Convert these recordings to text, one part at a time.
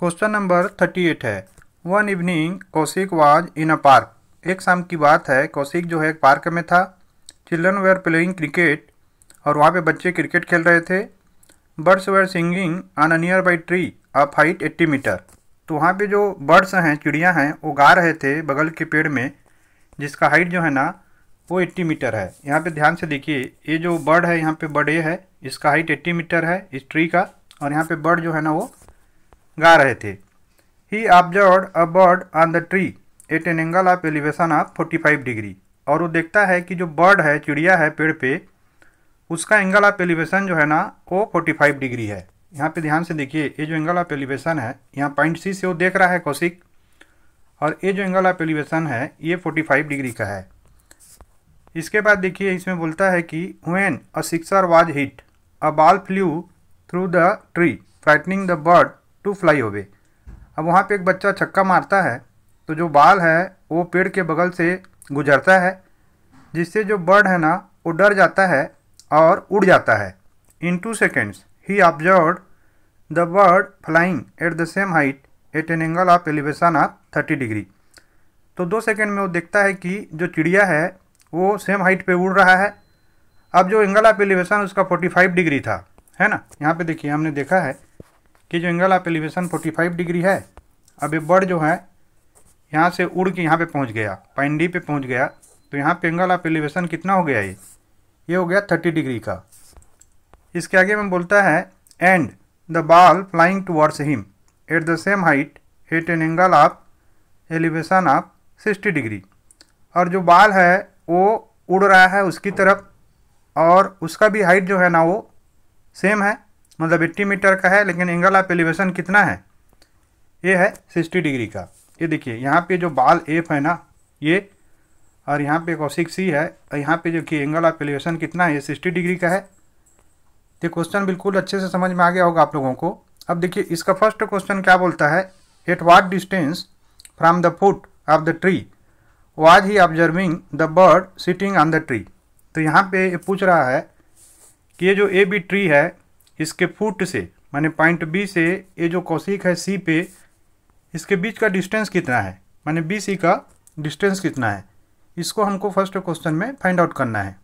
question number thirty eight है one evening Kaushik was in a park एक शाम की बात है कौशिक जो है एक पार्क में था चिल्ड्रन वेयर प्लेइंग क्रिकेट और वहाँ पे बच्चे क्रिकेट खेल रहे थे birds were singing on a nearby tree up height eighty metre तो वहाँ पे जो बर्ड्स हैं चिड़िया हैं वो गा रहे थे बगल के पेड़ में जिसका हाइट जो है ना वो एट्टी मीटर है यहाँ पे ध्यान से देखिए ये जो बर्ड है यहाँ पे बर्ड ए है इसका हाइट एट्टी मीटर है इस ट्री का और यहाँ पे बर्ड जो है ना वो गा रहे थे he observe a bird on the tree at an angle of elevation of 45 degree और वो देखता है कि जो बर्ड है चिड़िया है पेड़ पे उसका एंगल ऑफ एलिवेशन जो है ना वो 45 डिग्री है यहाँ पे ध्यान से देखिए ये जो एंगल ऑफ एलिवेशन है यहाँ पॉइंट सी से वो देख रहा है कौशिक और ये जो एंगल ऑफ एलिवेशन है ये 45 डिग्री का है इसके बाद देखिए इसमें बोलता है कि when a sixer was hit a ball flew through the tree frightening the bird to fly होवे अब वहाँ पे एक बच्चा छक्का मारता है तो जो बाल है वो पेड़ के बगल से गुजरता है जिससे जो बर्ड है ना वो डर जाता है और उड़ जाता है in two seconds he observe the bird flying at the same height at an angle of elevation of thirty degree तो दो सेकेंड में वो देखता है कि जो चिड़िया है वो सेम हाइट पे उड़ रहा है अब जो एंगल ऑफ एलिवेशन उसका 45 डिग्री था है ना यहाँ पे देखिए हमने देखा है कि जो एंगल ऑफ एलिवेशन 45 डिग्री है अब ये बर्ड जो है यहाँ से उड़ के यहाँ पे पहुँच गया पाइंडी पे पहुँच गया तो यहाँ पे एंगल ऑफ एलिवेशन कितना हो गया ये ये हो गया थर्टी डिग्री का इसके आगे में बोलता है and the ball flying towards him at the same height at an angle of elevation of sixty degree और जो बाल है वो उड़ रहा है उसकी तरफ और उसका भी हाइट जो है ना वो सेम है मतलब एट्टी मीटर का है लेकिन एंगल ऑफ एलिवेशन कितना है ये है सिक्सटी डिग्री का ये देखिए यहाँ पे जो बाल एफ है ना ये और यहाँ पे कौशिक सी है और यहाँ पे जो कि एंगल ऑफ एलिवेशन कितना है ये सिक्सटी डिग्री का है ये क्वेश्चन बिल्कुल अच्छे से समझ में आ गया होगा आप लोगों को अब देखिए इसका फर्स्ट क्वेश्चन क्या बोलता है at what distance from the foot of the tree was he observing the bird sitting on the tree तो यहाँ पे पूछ रहा है कि ये जो ए बी ट्री है इसके फुट से माने पॉइंट बी से ये जो कौशिक है सी पे इसके बीच का डिस्टेंस कितना है माने बी सी का डिस्टेंस कितना है इसको हमको फर्स्ट क्वेश्चन में फाइंड आउट करना है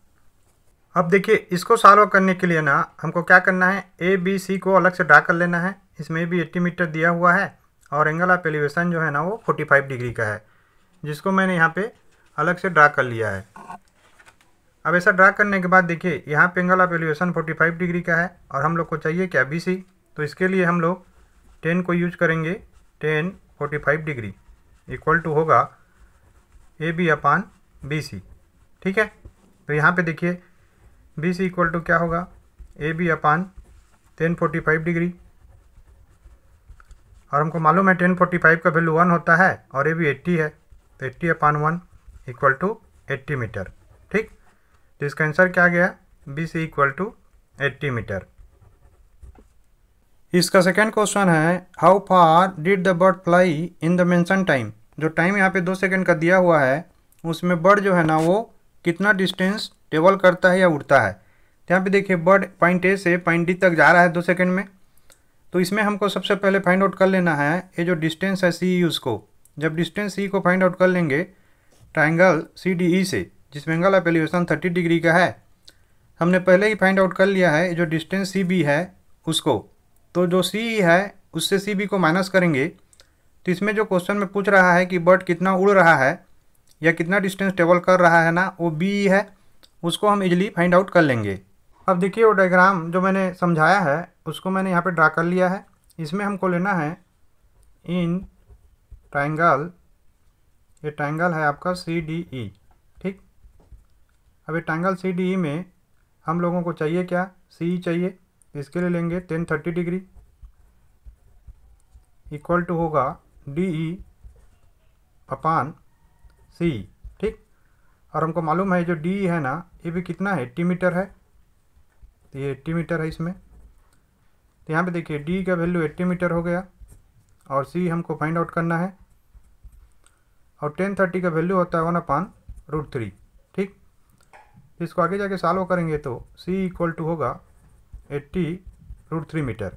अब देखिए इसको सॉल्व करने के लिए ना हमको क्या करना है ए बी सी को अलग से ड्रा कर लेना है इसमें भी एट्टी मीटर दिया हुआ है और एंगल ऑफ एलिवेशन जो है ना वो फोर्टी फाइव डिग्री का है जिसको मैंने यहाँ पे अलग से ड्रा कर लिया है अब ऐसा ड्रा करने के बाद देखिए यहाँ पे एंगल ऑफ एलिवेशन 45 डिग्री का है और हम लोग को चाहिए क्या बी सी तो इसके लिए हम लोग टेन को यूज करेंगे टेन 45 डिग्री इक्वल टू होगा A B upon B C ठीक है तो यहाँ पे देखिए बी सी इक्वल टू क्या होगा A B upon tan forty five degree और हमको मालूम है टेन फोर्टी फाइव का वैल्यू वन होता है और ए बी एट्टी है तो eighty upon one equal to eighty metre ठीक तो इसका आंसर क्या गया B C equal to eighty metre इसका सेकेंड क्वेश्चन है how far did the bird fly in the mention time जो टाइम यहाँ पे दो सेकेंड का दिया हुआ है उसमें बर्ड जो है ना वो कितना डिस्टेंस ट्रेवल करता है या उड़ता है तो यहाँ पे देखिए बर्ड पॉइंट ए से पॉइंट डी तक जा रहा है दो सेकेंड में तो इसमें हमको सबसे पहले फाइंड आउट कर लेना है ये जो डिस्टेंस है सी ई e उसको जब डिस्टेंस सी को फाइंड आउट कर लेंगे ट्राइंगल सी डी ई से जिस angle of elevation thirty degree का है हमने पहले ही फाइंड आउट कर लिया है जो डिस्टेंस सी बी है उसको तो जो सी ई है उससे सी बी को माइनस करेंगे तो इसमें जो क्वेश्चन में पूछ रहा है कि बर्ड कितना उड़ रहा है या कितना डिस्टेंस ट्रेवल कर रहा है ना वो बी ई है उसको हम इजिली फाइंड आउट कर लेंगे अब देखिए वो डायग्राम जो मैंने समझाया है उसको मैंने यहाँ पर ड्रा कर लिया है इसमें हमको लेना है इन ट्राइंगल ये ट्राइंगल है आपका सी डी ई अब ट्रैंगल सी डी ई में हम लोगों को चाहिए क्या सी ई चाहिए इसके लिए लेंगे tan thirty degree equal to होगा D E e upon C e, ठीक और हमको मालूम है जो डी ई e है ना ये भी कितना है एट्टी मीटर है तो ये एट्टी मीटर है इसमें तो यहाँ पे देखिए डी का वैल्यू एट्टी मीटर हो गया और सी हमको फाइंड आउट करना है और टेन थर्टी का वैल्यू होता है वन अपान रूट थ्री इसको आगे जाके सॉल्व करेंगे तो c इक्वल टू होगा एट्टी रूट थ्री मीटर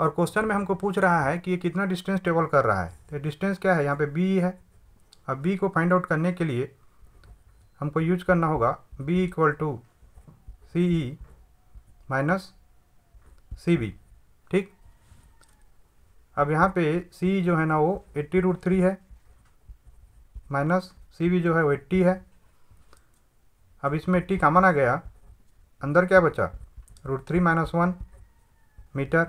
और क्वेश्चन में हमको पूछ रहा है कि ये कितना डिस्टेंस ट्रेवल कर रहा है तो डिस्टेंस क्या है यहाँ पे b है अब b को फाइंड आउट करने के लिए हमको यूज करना होगा b equal to C E minus C B ठीक अब यहाँ पे सी जो है ना वो एट्टी रूट थ्री है माइनस सी बी जो है वो एट्टी है अब इसमें टी कामन आ गया अंदर क्या बचा root three minus one metre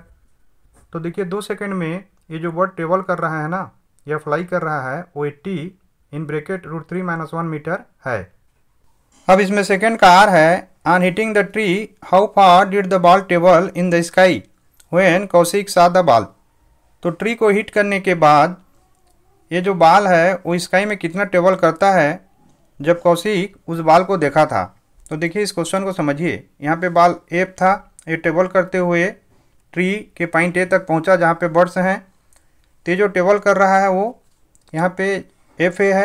तो देखिए दो सेकंड में ये जो वर्ड ट्रेवल कर रहा है ना या फ्लाई कर रहा है वो T in bracket root three minus one metre है अब इसमें सेकेंड का आर है on hitting the tree how far did the ball travel in the sky when Kaushik saw the ball तो ट्री को हिट करने के बाद ये जो बाल है वो स्काई में कितना टेबल करता है जब कौशिक उस बाल को देखा था तो देखिए इस क्वेश्चन को समझिए यहाँ पे बाल एप था ये टेबल करते हुए ट्री के पॉइंट ए तक पहुँचा जहाँ पे बर्ड्स हैं तो जो टेबल कर रहा है वो यहाँ पे एफ ए है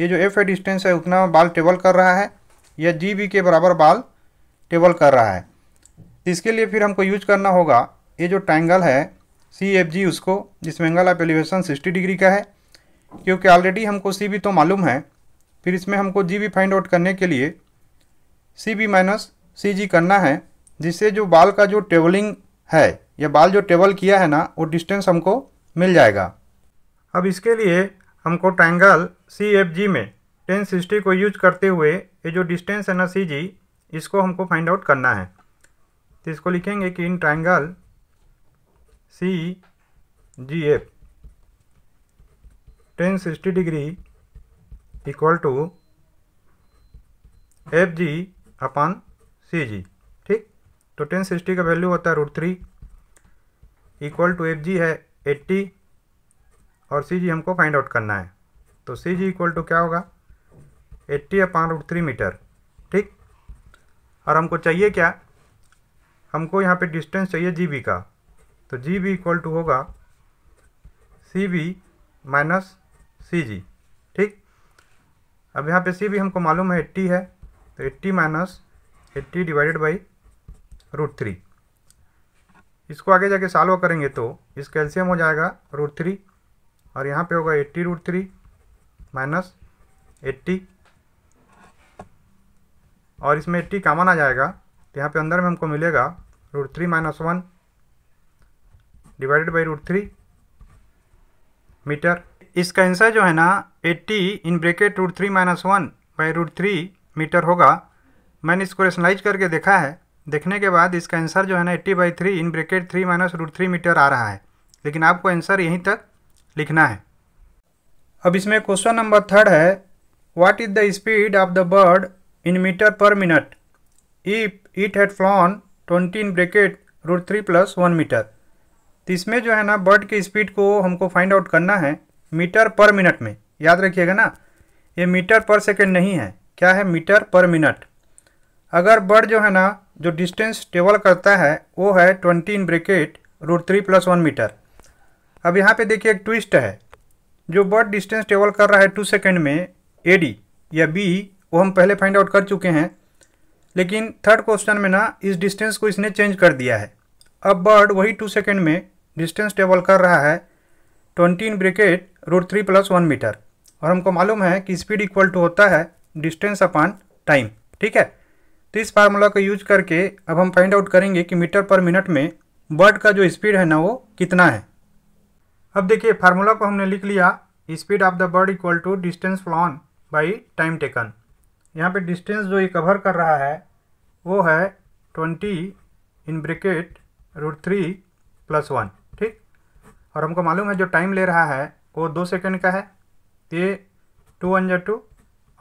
ये जो एफ ए डिस्टेंस है उतना बाल टेबल कर रहा है या जी बी के बराबर बाल टेबल कर रहा है तो इसके लिए फिर हमको यूज करना होगा ये जो ट्रैंगल है सी एफ जी उसको जिसमें angle of elevation sixty degree का है क्योंकि ऑलरेडी हमको सी बी तो मालूम है फिर इसमें हमको जी बी फाइंड आउट करने के लिए सी बी माइनस सी जी करना है जिससे जो बाल का जो ट्रेवलिंग है या बाल जो ट्रेवल किया है ना वो डिस्टेंस हमको मिल जाएगा अब इसके लिए हमको ट्रैंगल सी एफ जी में टेन सिक्सटी को यूज करते हुए ये जो डिस्टेंस है ना सी जी इसको हमको फाइंड आउट करना है तो इसको लिखेंगे कि in triangle C G F tan sixty degree equal to F G upon C G ठीक तो टेन सिक्सटी का वैल्यू होता है root three equal to F G है एट्टी और सी जी हमको फाइंड आउट करना है तो सी जी इक्वल टू क्या होगा eighty upon root three metre ठीक और हमको चाहिए क्या हमको यहाँ पे डिस्टेंस चाहिए जी बी का तो जी बी इक्वल टू होगा सी बी माइनस सी जी ठीक अब यहाँ पे सी भी हमको मालूम है एट्टी है तो eighty minus eighty divided by root three इसको आगे जाके सॉल्व करेंगे तो इस कैल्शियम हो जाएगा रूट थ्री और यहाँ पे होगा eighty root three minus eighty और इसमें एट्टी कामन आ जाएगा तो यहाँ पे अंदर में हमको मिलेगा root three minus one divided by root three metre इसका आंसर जो है ना 80 in bracket root three minus one by root three metre होगा मैंने इसको रेशनलाइज करके देखा है देखने के बाद इसका आंसर जो है ना eighty by three in bracket three minus root three metre आ रहा है लेकिन आपको आंसर यहीं तक लिखना है अब इसमें क्वेश्चन नंबर थर्ड है what is the speed of the bird in metre per minute if it had flown twenty in bracket root three plus one metre तो इसमें जो है ना बर्ड की स्पीड को हमको फाइंड आउट करना है मीटर पर मिनट में याद रखिएगा ना ये मीटर पर सेकेंड नहीं है क्या है मीटर पर मिनट अगर बर्ड जो है ना जो डिस्टेंस ट्रेवल करता है वो है twenty in bracket root three plus one metre अब यहाँ पे देखिए एक ट्विस्ट है जो बर्ड डिस्टेंस ट्रेवल कर रहा है टू सेकेंड में ए डी या बी वो हम पहले फाइंड आउट कर चुके हैं लेकिन थर्ड क्वेश्चन में ना इस डिस्टेंस को इसने चेंज कर दिया है अब बर्ड वही टू सेकेंड में डिस्टेंस टेबल कर रहा है twenty in bracket root three plus one metre और हमको मालूम है कि स्पीड इक्वल टू होता है डिस्टेंस अपॉन टाइम ठीक है तो इस फार्मूला का यूज करके अब हम फाइंड आउट करेंगे कि मीटर पर मिनट में बर्ड का जो स्पीड है ना वो कितना है अब देखिए फार्मूला को हमने लिख लिया speed of the bird equal to distance flown by time taken यहाँ पे डिस्टेंस जो ये कवर कर रहा है वो है twenty in bracket root three plus one और हमको मालूम है जो टाइम ले रहा है वो दो सेकेंड का है ये टू वन जा टू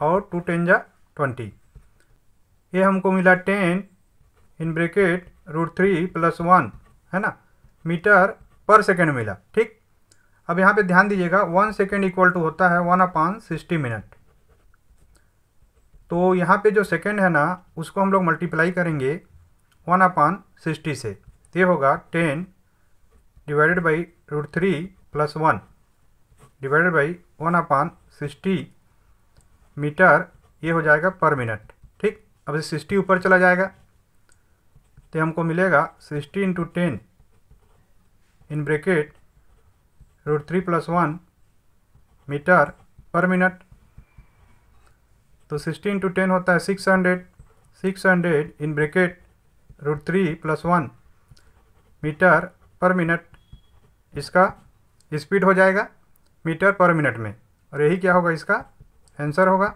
और टू टेन जा ट्वेंटी ये हमको मिला ten in bracket root three plus one है ना मीटर पर सेकेंड मिला ठीक अब यहाँ पे ध्यान दीजिएगा वन सेकेंड इक्वल टू होता है वन अपान सिक्सटी मिनट तो यहाँ पे जो सेकेंड है ना उसको हम लोग मल्टीप्लाई करेंगे वन अपान सिक्सटी से ये होगा ten divided by root 3 plus 1 divided by one upon sixty metre ये हो जाएगा पर मिनट ठीक अब इसे सिक्सटी ऊपर चला जाएगा तो हमको मिलेगा sixty into ten in bracket root three plus one metre per minute तो सिक्सटी इंटू टेन होता है six hundred six hundred in bracket root three plus one metre per minute इसका स्पीड हो जाएगा मीटर पर मिनट में और यही क्या होगा इसका आंसर होगा